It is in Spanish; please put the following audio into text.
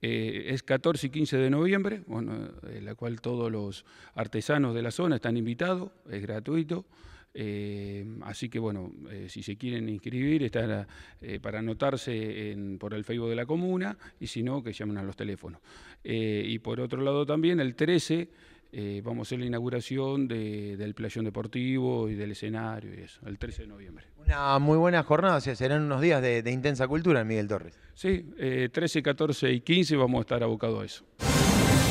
Eh, es 14 y 15 de noviembre, bueno, en la cual todos los artesanos de la zona están invitados, es gratuito. Eh, así que bueno, eh, si se quieren inscribir, están para anotarse por el Facebook de la comuna y si no, que llamen a los teléfonos. y por otro lado también el 13 eh, vamos a hacer la inauguración del playón deportivo y del escenario y eso, el 13 de noviembre. Una muy buena jornada, serán unos días de, intensa cultura Miguel Torres. Sí, 13, eh, 14 y 15 vamos a estar abocados a eso.